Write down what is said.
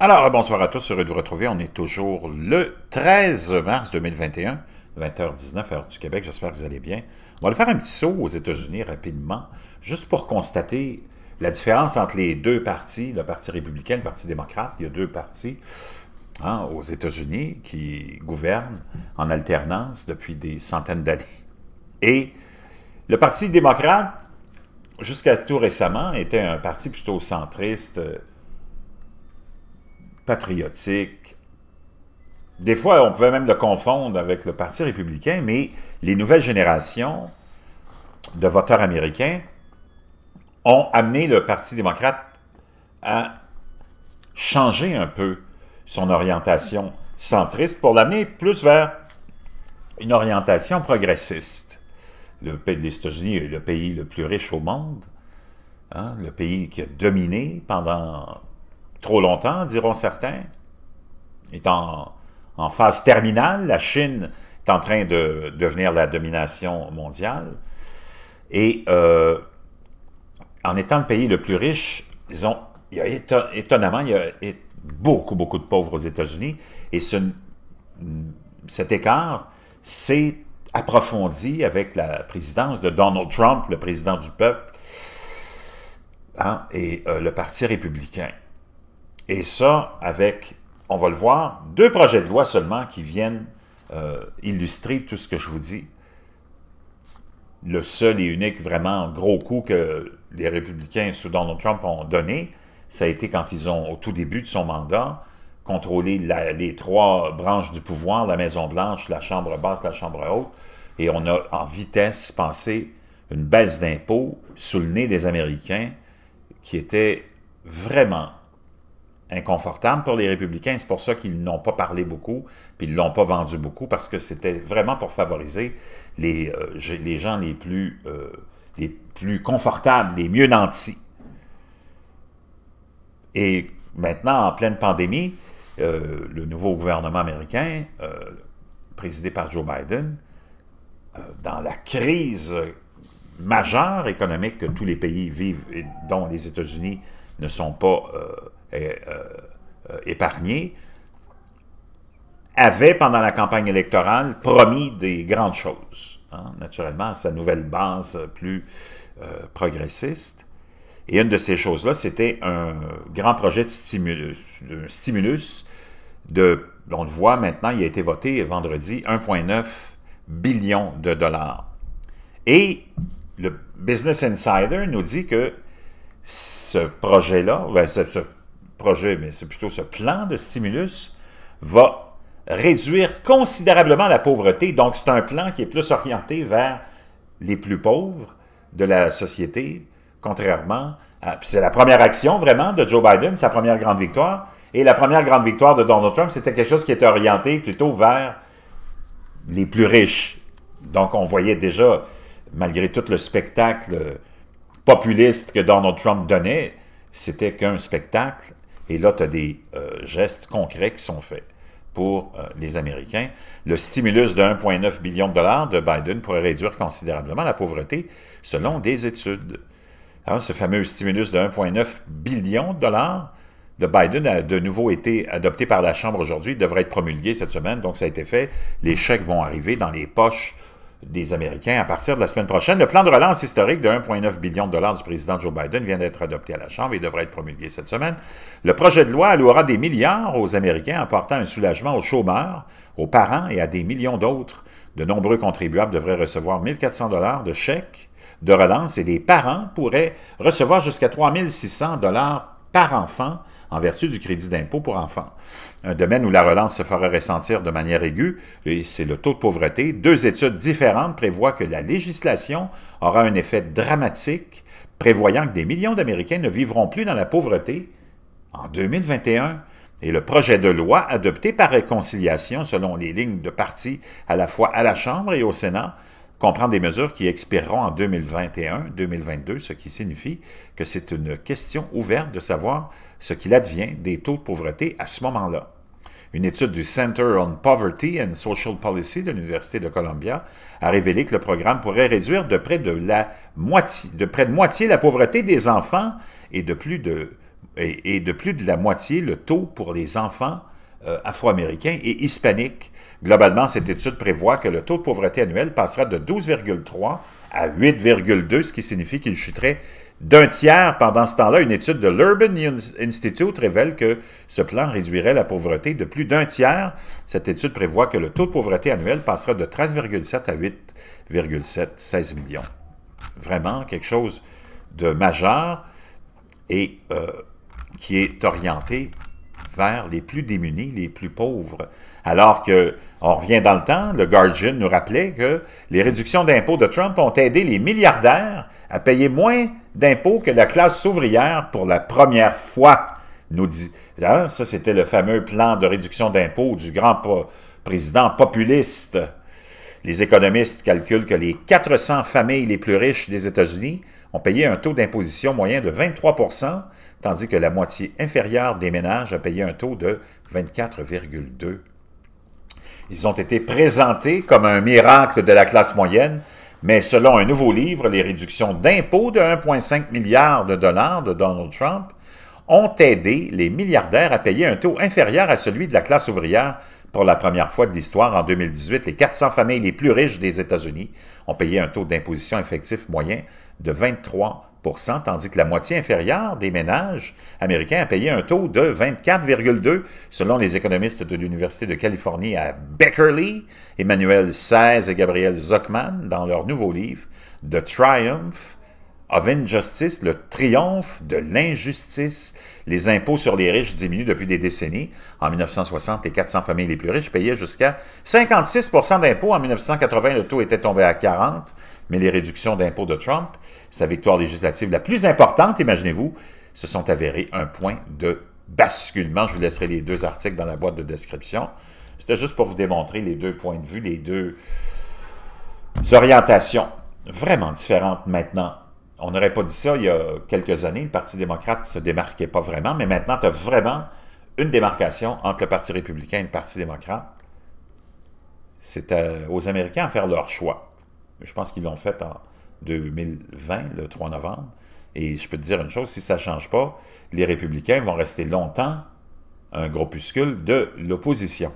Alors, euh, bonsoir à tous, heureux de vous retrouver. On est toujours le 13 mars 2021, 20h19, heure du Québec. J'espère que vous allez bien. On va faire un petit saut aux États-Unis rapidement, juste pour constater la différence entre les deux partis, le Parti républicain et le Parti démocrate. Il y a deux partis hein, aux États-Unis qui gouvernent en alternance depuis des centaines d'années. Et le Parti démocrate, jusqu'à tout récemment, était un parti plutôt centriste, euh, patriotique. Des fois, on pouvait même le confondre avec le Parti républicain, mais les nouvelles générations de voteurs américains ont amené le Parti démocrate à changer un peu son orientation centriste pour l'amener plus vers une orientation progressiste. Le pays des États-Unis est le pays le plus riche au monde, hein, le pays qui a dominé pendant Trop longtemps, diront certains. Est en, phase terminale. La Chine est en train de devenir la domination mondiale. Et euh, en étant le pays le plus riche, ils ont, étonnamment, il y a beaucoup, beaucoup de pauvres aux États-Unis. Et cet écart s'est approfondi avec la présidence de Donald Trump, le président du peuple, hein, et euh, le Parti républicain. Et ça, avec, on va le voir, deux projets de loi seulement qui viennent euh, illustrer tout ce que je vous dis. Le seul et unique vraiment gros coup que les républicains sous Donald Trump ont donné, ça a été quand ils ont, au tout début de son mandat, contrôlé les trois branches du pouvoir, la Maison-Blanche, la Chambre basse, la Chambre haute, et on a en vitesse pensé une baisse d'impôts sous le nez des Américains qui était vraiment inconfortable pour les républicains. C'est pour ça qu'ils n'ont pas parlé beaucoup, puis ils ne l'ont pas vendu beaucoup, parce que c'était vraiment pour favoriser les, euh, les gens les plus, euh, les plus confortables, les mieux nantis. Et maintenant, en pleine pandémie, euh, le nouveau gouvernement américain, présidé par Joe Biden, dans la crise majeure économique que tous les pays vivent, et dont les États-Unis ne sont pas euh, euh, épargné avait, pendant la campagne électorale, promis des grandes choses, hein. naturellement, sa nouvelle base plus euh, progressiste. Et une de ces choses-là, c'était un grand projet de stimulus, de stimulus de, on le voit maintenant, il a été voté vendredi, 1,9 billion de dollars. Et le Business Insider nous dit que ce projet-là, ben, ce, projet, mais c'est plutôt ce plan de stimulus, va réduire considérablement la pauvreté. Donc, c'est un plan qui est plus orienté vers les plus pauvres de la société, contrairement à... c'est la première action, vraiment, de Joe Biden, sa première grande victoire. Et la première grande victoire de Donald Trump, c'était quelque chose qui était orienté plutôt vers les plus riches. Donc, on voyait déjà, malgré tout le spectacle populiste que Donald Trump donnait, c'était qu'un spectacle et là, tu as des euh, gestes concrets qui sont faits pour euh, les Américains. Le stimulus de 1,9 billion de dollars de Biden pourrait réduire considérablement la pauvreté, selon des études. ce fameux stimulus de 1,9 billion de dollars de Biden a de nouveau été adopté par la Chambre aujourd'hui, devrait être promulgué cette semaine, donc ça a été fait. Les chèques vont arriver dans les poches des Américains à partir de la semaine prochaine. Le plan de relance historique de 1,9 billion de dollars du président Joe Biden vient d'être adopté à la Chambre et devrait être promulgué cette semaine. Le projet de loi allouera des milliards aux Américains, apportant un soulagement aux chômeurs, aux parents et à des millions d'autres. De nombreux contribuables devraient recevoir 400 dollars de chèques de relance et les parents pourraient recevoir jusqu'à 3600 dollars par enfant en vertu du crédit d'impôt pour enfants. Un domaine où la relance se fera ressentir de manière aiguë, et c'est le taux de pauvreté. Deux études différentes prévoient que la législation aura un effet dramatique, prévoyant que des millions d'Américains ne vivront plus dans la pauvreté en 2021 et le projet de loi adopté par réconciliation selon les lignes de parti à la fois à la Chambre et au Sénat comprend des mesures qui expireront en 2021-2022, ce qui signifie que c'est une question ouverte de savoir ce qu'il advient des taux de pauvreté à ce moment-là. Une étude du Center on Poverty and Social Policy de l'Université de Columbia a révélé que le programme pourrait réduire de près de, la moitié, de près de moitié la pauvreté des enfants et de plus de, et de plus de la moitié le taux pour les enfants euh, afro-américains et hispaniques. Globalement, cette étude prévoit que le taux de pauvreté annuel passera de 12,3 à 8,2, ce qui signifie qu'il chuterait d'un tiers pendant ce temps-là. Une étude de l'Urban Institute révèle que ce plan réduirait la pauvreté de plus d'un tiers. Cette étude prévoit que le taux de pauvreté annuel passera de 13,7 à 8,7, 16 millions. Vraiment quelque chose de majeur et euh, qui est orienté vers les plus démunis, les plus pauvres. Alors que, on revient dans le temps, le Guardian nous rappelait que les réductions d'impôts de Trump ont aidé les milliardaires à payer moins d'impôts que la classe ouvrière pour la première fois, nous dit. Ah, ça, c'était le fameux plan de réduction d'impôts du grand président populiste. Les économistes calculent que les 400 familles les plus riches des États-Unis ont payé un taux d'imposition moyen de 23 tandis que la moitié inférieure des ménages a payé un taux de 24,2 Ils ont été présentés comme un miracle de la classe moyenne, mais selon un nouveau livre, les réductions d'impôts de 1,5 milliard de dollars de Donald Trump ont aidé les milliardaires à payer un taux inférieur à celui de la classe ouvrière pour la première fois de l'histoire, en 2018, les 400 familles les plus riches des États-Unis ont payé un taux d'imposition effectif moyen de 23 tandis que la moitié inférieure des ménages américains a payé un taux de 24,2 selon les économistes de l'Université de Californie à Berkeley, Emmanuel Saez et Gabriel Zuckman, dans leur nouveau livre The Triumph « Of Justice, le triomphe de l'injustice. Les impôts sur les riches diminuent depuis des décennies. En 1960, les 400 familles les plus riches payaient jusqu'à 56 d'impôts. En 1980, le taux était tombé à 40 mais les réductions d'impôts de Trump, sa victoire législative la plus importante, imaginez-vous, se sont avérées un point de basculement. Je vous laisserai les deux articles dans la boîte de description. C'était juste pour vous démontrer les deux points de vue, les deux orientations vraiment différentes maintenant on n'aurait pas dit ça il y a quelques années, le Parti démocrate ne se démarquait pas vraiment, mais maintenant, tu as vraiment une démarcation entre le Parti républicain et le Parti démocrate. C'est euh, aux Américains à faire leur choix. Je pense qu'ils l'ont fait en 2020, le 3 novembre. Et je peux te dire une chose, si ça ne change pas, les républicains vont rester longtemps un groupuscule de l'opposition.